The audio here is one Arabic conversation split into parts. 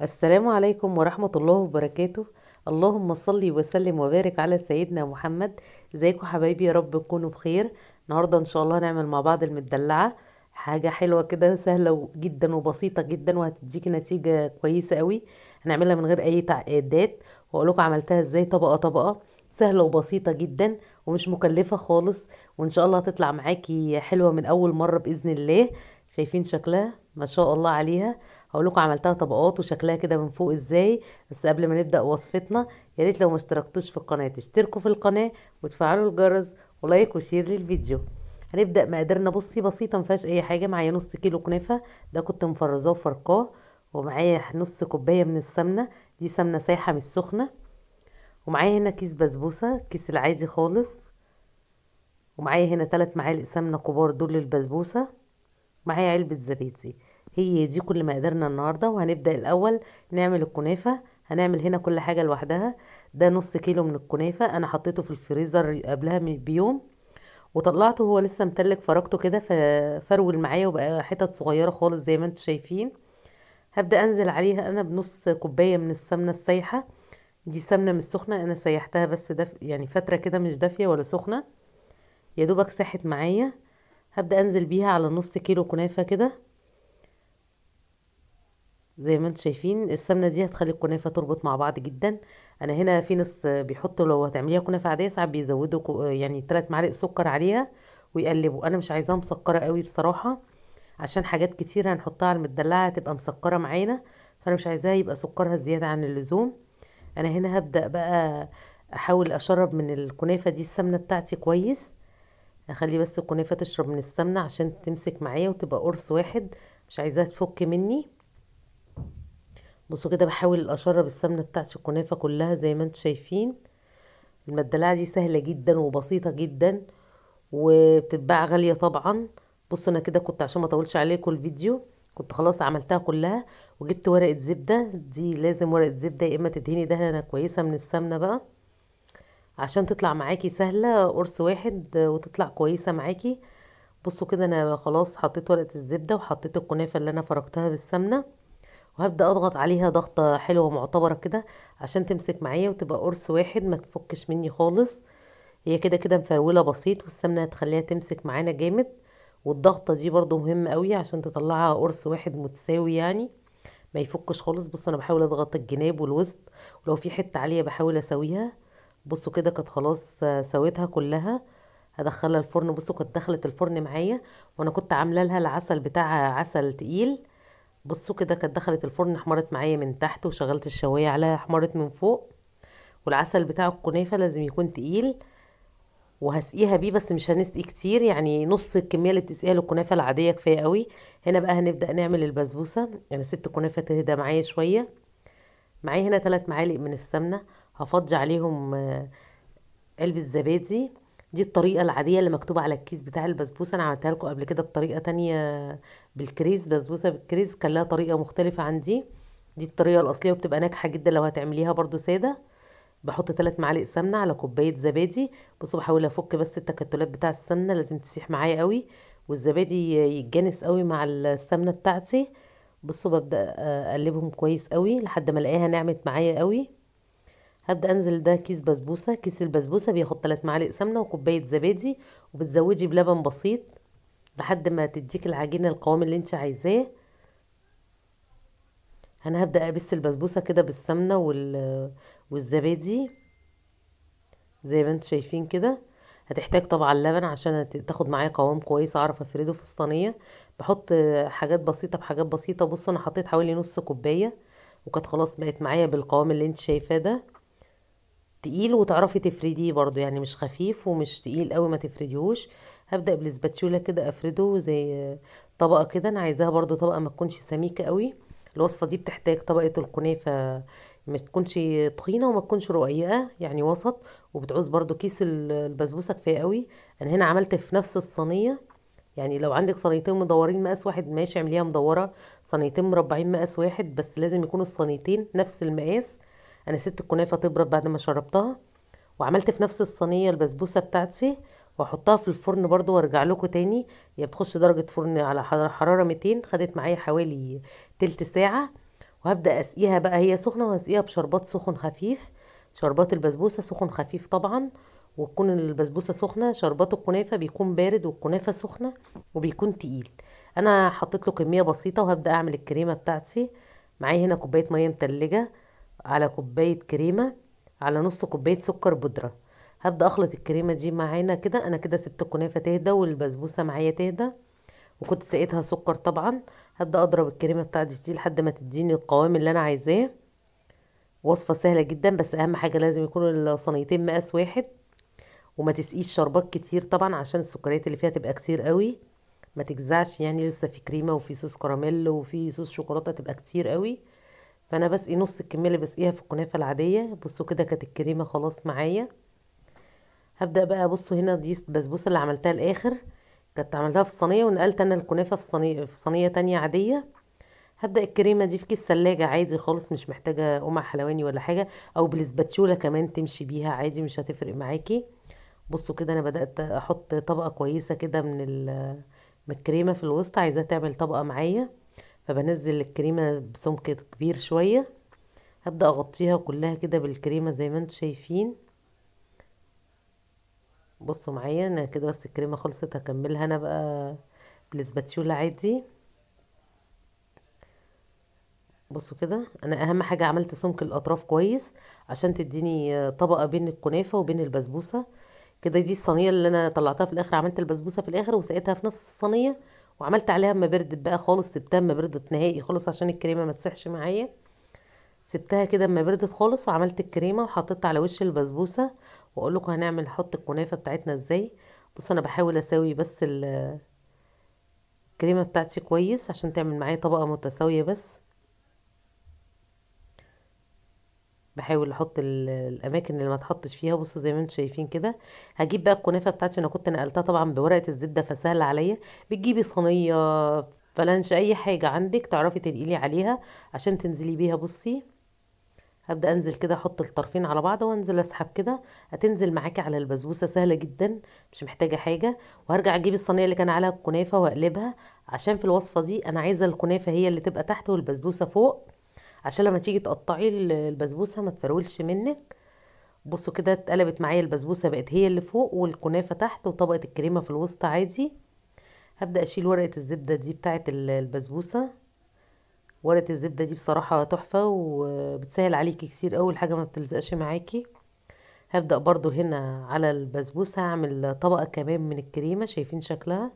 السلام عليكم ورحمة الله وبركاته اللهم صلي وسلم وبارك على سيدنا محمد ازيكم حبايبي يا رب تكونوا بخير النهارده ان شاء الله هنعمل مع بعض المدلعه حاجه حلوه كده سهله جدا وبسيطه جدا وهتديكي نتيجه كويسه قوي هنعملها من غير اي تعقيدات واقول لكم عملتها ازاي طبقه طبقه سهله وبسيطه جدا ومش مكلفه خالص وان شاء الله هتطلع معاكي حلوه من اول مره باذن الله شايفين شكلها ما شاء الله عليها هقول لكم عملتها طبقات وشكلها كده من فوق ازاي بس قبل ما نبدا وصفتنا يا ريت لو ما اشتركتوش في القناه تشتركوا في القناه وتفعلوا الجرس ولايك وشير للفيديو هنبدا مقاديرنا بصي بسيطه ما فيهاش اي حاجه معايا نص كيلو كنافه ده كنت مفرزاه وفرقاه ومعايا نص كوبايه من السمنه دي سمنه سايحه مش سخنه ومعايا هنا كيس بسبوسه كيس العادي خالص ومعايا هنا ثلاث معالق سمنه كبار دول للبسبوسه معايا علبه زبادي هي دي كل ما قدرنا النهارده وهنبدا الاول نعمل الكنافه هنعمل هنا كل حاجه لوحدها ده نص كيلو من الكنافه انا حطيته في الفريزر قبلها بيوم وطلعته هو لسه متلج فرقته كده ففرول معايا وبقى حتت صغيره خالص زي ما انتم شايفين هبدا انزل عليها انا بنص كوبايه من السمنه السايحه دي سمنه مش سخنه انا سيحتها بس دف يعني فتره كده مش دافيه ولا سخنه يا دوبك ساحت معايا هبدا انزل بيها على نص كيلو كنافه كده زي ما انتم شايفين السمنه دي هتخلي الكنافه تربط مع بعض جدا انا هنا في ناس بيحطوا لو هتعمليها كنافه عاديه ساعات بيزودوا يعني 3 معالق سكر عليها ويقلبوا انا مش عايزاها مسكره قوي بصراحه عشان حاجات كتير هنحطها على المدلعه هتبقى مسكره معانا فانا مش عايزاها يبقى سكرها زياده عن اللزوم انا هنا هبدا بقى احاول اشرب من الكنافه دي السمنه بتاعتي كويس اخلي بس الكنافه تشرب من السمنه عشان تمسك معايا وتبقى قرص واحد مش عايزاها تفك مني بصوا كده بحاول اشرب السمنه بتاعت الكنافه كلها زي ما انتم شايفين المدلعه دي سهله جدا وبسيطه جدا وبتتباع غاليه طبعا بصوا انا كده كنت عشان ما اطولش عليكم الفيديو كنت خلاص عملتها كلها وجبت ورقه زبده دي لازم ورقه زبده يا اما تدهني دهنه كويسه من السمنه بقى عشان تطلع معاكي سهله قرص واحد وتطلع كويسه معاكي بصوا كده انا خلاص حطيت ورقه الزبده وحطيت الكنافه اللي انا فركتها بالسمنه وهبدا اضغط عليها ضغطه حلوه معتبره كده عشان تمسك معايا وتبقى قرص واحد ما تفكش مني خالص هي كده كده مفروله بسيط والسمنه هتخليها تمسك معانا جامد والضغطه دي برضو مهمه قوي عشان تطلعها قرص واحد متساوي يعني ما يفكش خالص بصوا انا بحاول اضغط الجناب والوسط ولو في حته عاليه بحاول اسويها بصوا كده كانت خلاص سويتها كلها هدخلها الفرن بصوا كانت دخلت الفرن معايا وانا كنت عامله لها العسل بتاعها عسل تقيل بصوا كده كانت دخلت الفرن حمرت معايا من تحت وشغلت الشوايه عليها حمرت من فوق والعسل بتاع الكنافه لازم يكون تقيل وهسقيها بيه بس مش هنسقي كتير يعني نص الكميه اللي بتسقيها للكنافه العاديه كفايه قوي هنا بقى هنبدا نعمل البسبوسه انا يعني سبت الكنافه تهدى معايا شويه معايا هنا ثلاث معالق من السمنه هفضي عليهم آه، علبه زبادي دي الطريقة العادية اللي مكتوبة على الكيس بتاع البسبوسة أنا عملتها لكم قبل كده بطريقة تانية بالكريز بسبوسة بالكريز كان لها طريقة مختلفة عن دي دي الطريقة الأصلية وبتبقى ناجحة جدا لو هتعمليها برضو سادة بحط ثلاث معالق سمنة على كوباية زبادي بصوا بحاول أفك بس التكتلات بتاع السمنة لازم تسيح معايا قوي والزبادي يتجانس قوي مع السمنة بتاعتي بصوا ببدأ أقلبهم كويس قوي لحد ما ألاقيها نعمت معايا قوي هبدا انزل ده كيس بسبوسه كيس البسبوسه بياخد 3 معالق سمنه وكوبايه زبادي وبتزودي بلبن بسيط لحد ما تديك العجينه القوام اللي انت عايزاه انا هبدا ابس البسبوسه كده بالسمنه وال... والزبادي زي ما انتم شايفين كده هتحتاج طبعا لبن عشان تاخد معايا قوام كويس اعرف افرده في الصينيه بحط حاجات بسيطه بحاجات بسيطه بصوا انا حطيت حوالي نص كوبايه وكانت خلاص بقت معايا بالقوام اللي انت شايفاه ده تقيل وتعرفي تفرديه برضو يعني مش خفيف ومش تقيل قوي ما تفرديهوش هبدأ بالاسباتيولا كده افرده زي طبقة كده انا عايزاها برضو طبقة ما تكونش سميكة قوي الوصفة دي بتحتاج طبقة القنافه ما تكونش تخينة وما تكونش رقيقة يعني وسط وبتعوز برضو كيس البسبوسة كفاية قوي انا هنا عملت في نفس الصينية يعني لو عندك صينيتين مدورين مقاس واحد ماشي اعمليها مدورة صينيتين مربعين مقاس واحد بس لازم يكونوا الصينيتين نفس المقاس انا سبت الكنافه تبرد بعد ما شربتها وعملت في نفس الصينيه البسبوسه بتاعتي واحطها في الفرن برضو وارجع لكم تاني هي بتخش درجه فرن على حراره 200 خدت معايا حوالي تلت ساعه وهبدا اسقيها بقى هي سخنه وهسقيها بشربات سخن خفيف شربات البسبوسه سخن خفيف طبعا وتكون البسبوسه سخنه شربات الكنافه بيكون بارد والكنافه سخنه وبيكون تقيل انا حطيت له كميه بسيطه وهبدا اعمل الكريمه بتاعتي معايا هنا كوبايه ميه متلجه على كوباية كريمة على نص كوباية سكر بودرة هبدأ أخلط الكريمة دي معانا كده أنا كده سبت الكنافة تهدى والبسبوسة معايا تهدى وكنت سقيتها سكر طبعا هبدأ أضرب الكريمة بتاعتي دي لحد ما تديني القوام اللي أنا عايزاه وصفة سهلة جدا بس أهم حاجة لازم يكون الصينيتين مقاس واحد وما تسقيش شربات كتير طبعا عشان السكريات اللي فيها تبقى كتير قوي ما تجزعش يعني لسه في كريمة وفي صوص كراميل وفي صوص شوكولاتة تبقى كتير قوي فانا بسقي نص الكميه اللي بسقيها في الكنافه العاديه بصوا كده كانت الكريمه خلاص معايا هبدا بقى بصوا هنا دي البسبوسه اللي عملتها الاخر كنت عملتها في الصينيه ونقلت انا الكنافه في صينيه في صينيه تانية عاديه هبدا الكريمه دي في كيس ثلاجه عادي خالص مش محتاجه قمع حلواني ولا حاجه او بالسباتشوله كمان تمشي بيها عادي مش هتفرق معاكي بصوا كده انا بدات احط طبقه كويسه كده من الكريمه في الوسط عايزاها تعمل طبقه معايا فبنزل الكريمة بسمك كبير شوية هبدأ اغطيها كلها كده بالكريمة زي ما انتم شايفين بصوا معايا انا كده بس الكريمة خلصت هكملها انا بقى بالسباتيولا عادي بصوا كده انا اهم حاجة عملت سمك الاطراف كويس عشان تديني طبقة بين الكنافة وبين البسبوسة كده دي الصينية اللي انا طلعتها في الاخر عملت البسبوسة في الاخر وسقيتها في نفس الصينية وعملت عليها ما بردت بقى خالص سبتها ما بردت نهائي خالص عشان الكريمه ما تسحش معايا سبتها كده ما بردت خالص وعملت الكريمه وحطيت على وش البسبوسه واقول لكم هنعمل نحط الكنافه بتاعتنا ازاي بص انا بحاول اسوي بس الكريمه بتاعتي كويس عشان تعمل معايا طبقه متساويه بس بحاول احط الاماكن اللي ما تحطش فيها بصوا زي ما انتم شايفين كده هجيب بقى الكنافه بتاعتي انا كنت نقلتها طبعا بورقه الزبده فسهل عليا بتجيبي صينيه فلانش اي حاجه عندك تعرفي تنقلي عليها عشان تنزلي بيها بصي هبدا انزل كده احط الطرفين على بعض وانزل اسحب كده هتنزل معاكي على البسبوسه سهله جدا مش محتاجه حاجه وهرجع اجيب الصينيه اللي كان عليها الكنافه واقلبها عشان في الوصفه دي انا عايزه الكنافه هي اللي تبقى تحت والبسبوسه فوق عشان لما تيجي تقطعي البسبوسه ما تفرولش منك بصوا كده اتقلبت معايا البسبوسه بقت هي اللي فوق والكنافه تحت وطبقه الكريمه في الوسط عادي هبدا اشيل ورقه الزبده دي بتاعه البسبوسه ورقه الزبده دي بصراحه تحفه وبتسهل عليكي كتير اول الحاجه ما بتلزقش معاكي هبدا برضو هنا على البسبوسه هعمل طبقه كمان من الكريمه شايفين شكلها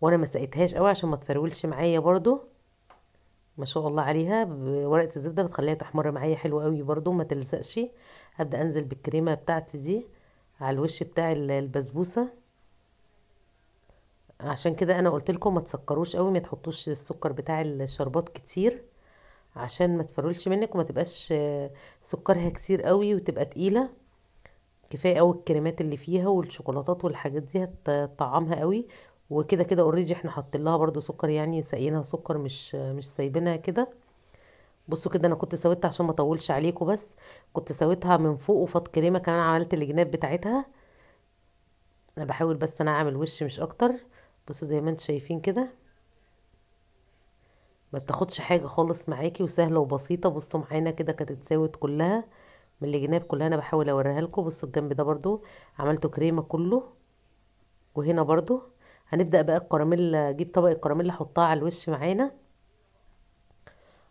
وانا ما سقيتهاش قوي عشان ما تفرولش معايا برضو ما شاء الله عليها ورقه الزبده بتخليها تحمر معايا حلو قوي برضو ما تلزقش هبدا انزل بالكريمه بتاعتي دي على الوش بتاع البسبوسه عشان كده انا قلت لكم ما تسكروش قوي ما تحطوش السكر بتاع الشربات كتير عشان ما تفرولش منك وما تبقاش سكرها كتير قوي وتبقى تقيله كفايه قوي الكريمات اللي فيها والشوكولاتات والحاجات دي هتطعمها قوي وكده كده اوريدي احنا حاطين لها برده سكر يعني ساقيينها سكر مش مش سايبينها كده بصوا كده انا كنت سويتها عشان ما اطولش عليكم بس كنت سويتها من فوق وفط كريمه كمان عملت الجناب بتاعتها انا بحاول بس انا اعمل وش مش اكتر بصوا زي ما انتم شايفين كده ما بتاخدش حاجه خالص معاكي وسهله وبسيطه بصوا معانا كده كانت اتساوت كلها من الجناب كلها انا بحاول اوريها لكم بصوا الجنب ده برده عملته كريمه كله وهنا برده هنبدأ بقى الكراميل اجيب طبق الكراميل احطها على الوش معانا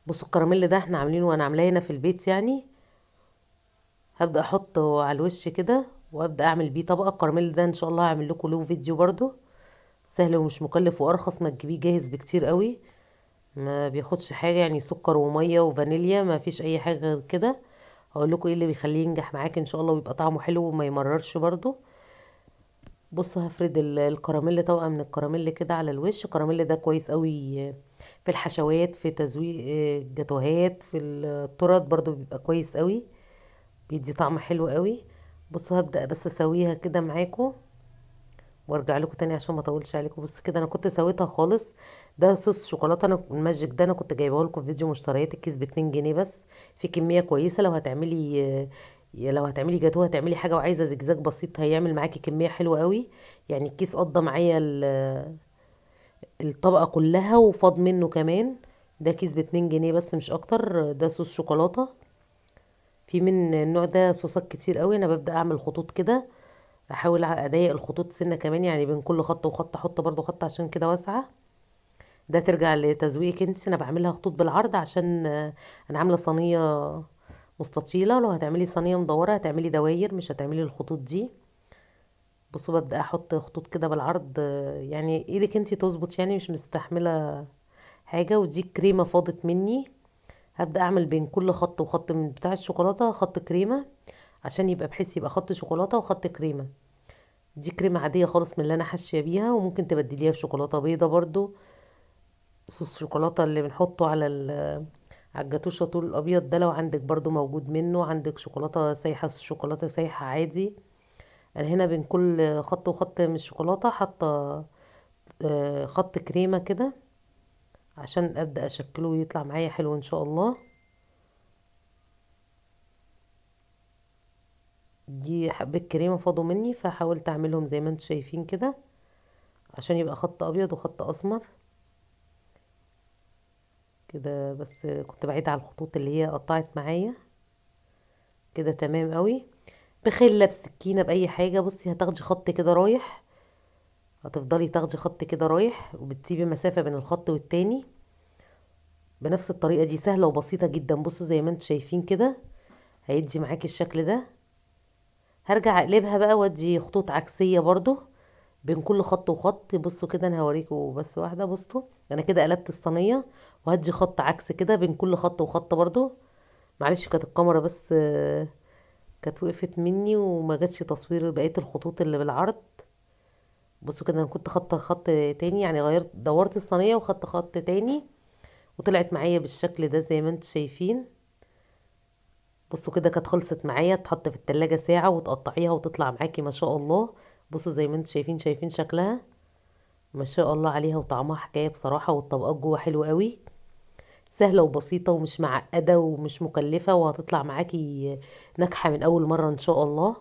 بصوا الكراميل ده احنا عاملينه وانا عاملاه هنا في البيت يعني هبدأ احطه على الوش كده وابدأ اعمل بيه طبقة الكراميل ده ان شاء الله هعمل لكم له فيديو برضو سهل ومش مكلف وارخص ما تجيبيه جاهز بكتير قوي ما بياخدش حاجه يعني سكر وميه وفانيليا ما فيش اي حاجه غير كده هقول لكم ايه اللي بيخليه ينجح معاك ان شاء الله ويبقى طعمه حلو وما يمررش برضو بصوا هفرد الكراميل طبقه من الكراميل كده على الوش الكراميل ده كويس قوي في الحشوات في تزويق الجاتوهات آه، في الطرد برضو بيبقى كويس قوي بيدي طعم حلو قوي بصوا هبدا بس اسويها كده معاكم وارجع لكم تاني عشان ما اطولش عليكم بصوا كده انا كنت سويتها خالص ده صوص شوكولاته انا الماجيك ده انا كنت جايبه لكم في فيديو مشتريات الكيس ب جنيه بس في كميه كويسه لو هتعملي آه، لو هتعملي جاتوه هتعملي حاجه وعايزه زجزاج بسيط هيعمل معاكي كميه حلوه قوي يعني الكيس قضى معايا الطبقه كلها وفاض منه كمان ده كيس باتنين جنيه بس مش اكتر ده صوص شوكولاته في من النوع ده صوصات كتير قوي انا ببدا اعمل خطوط كده احاول اضيق الخطوط سنه كمان يعني بين كل خط وخط احط برضو خط عشان كده واسعه ده ترجع لتزويقك انت انا بعملها خطوط بالعرض عشان انا عامله صينيه مستطيلة لو هتعملي صينية مدورة هتعملي دواير مش هتعملي الخطوط دي بصوا ببدأ احط خطوط كده بالعرض يعني ايدك انتي تظبط يعني مش مستحملة حاجة ودي كريمة فاضت مني هبدأ اعمل بين كل خط وخط من بتاع الشوكولاتة خط كريمة عشان يبقى بحيث يبقى خط شوكولاتة وخط كريمة دي كريمة عادية خالص من اللي انا حاشية بيها وممكن تبدليها بشوكولاتة بيضة برضو صوص شوكولاتة اللي بنحطه على على الجاتوشة طول الابيض ده لو عندك برضو موجود منه عندك شوكولاته سايحه شوكولاته سايحه عادي انا يعني هنا بين كل خط وخط من الشوكولاته حاطه آه، خط كريمه كده عشان ابدا اشكله ويطلع معايا حلو ان شاء الله دي حبة كريمة فاضوا مني فحاولت اعملهم زي ما انتم شايفين كده عشان يبقى خط ابيض وخط اسمر كده بس كنت بعيدة على الخطوط اللي هي قطعت معايا كده تمام قوي بخلة بسكينة بأي حاجة بصي هتاخدي خط كده رايح هتفضلي تاخدي خط كده رايح وبتسيبي مسافة بين الخط والتاني بنفس الطريقة دي سهلة وبسيطة جدا بصوا زي ما انتوا شايفين كده هيدي معاكي الشكل ده هرجع اقلبها بقى وادي خطوط عكسية برضو بين كل خط وخط بصوا كده انا هوريكم بس واحده بصوا انا كده قلبت الصينيه وهدي خط عكس كده بين كل خط وخط برضو معلش كانت الكاميرا بس آه، كانت وقفت مني وما جاتش تصوير بقيه الخطوط اللي بالعرض بصوا كده انا كنت خط خط تاني يعني غيرت دورت الصينيه وخدت خط تاني وطلعت معايا بالشكل ده زي ما انتم شايفين بصوا كده كانت خلصت معايا تحط في التلاجة ساعة وتقطعيها وتطلع معاكي ما شاء الله بصوا زي ما انتم شايفين شايفين شكلها ما شاء الله عليها وطعمها حكايه بصراحه والطبقات جوه حلوه قوي سهله وبسيطه ومش معقده ومش مكلفه وهتطلع معاكي ناجحه من اول مره ان شاء الله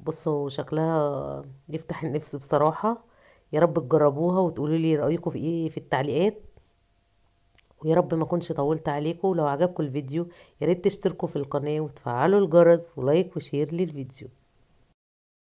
بصوا شكلها يفتح النفس بصراحه يا رب تجربوها وتقولوا لي رايكم في ايه في التعليقات ويا رب ما اكونش طولت عليكم لو عجبكم الفيديو يا ريت تشتركوا في القناه وتفعلوا الجرس ولايك وشير للفيديو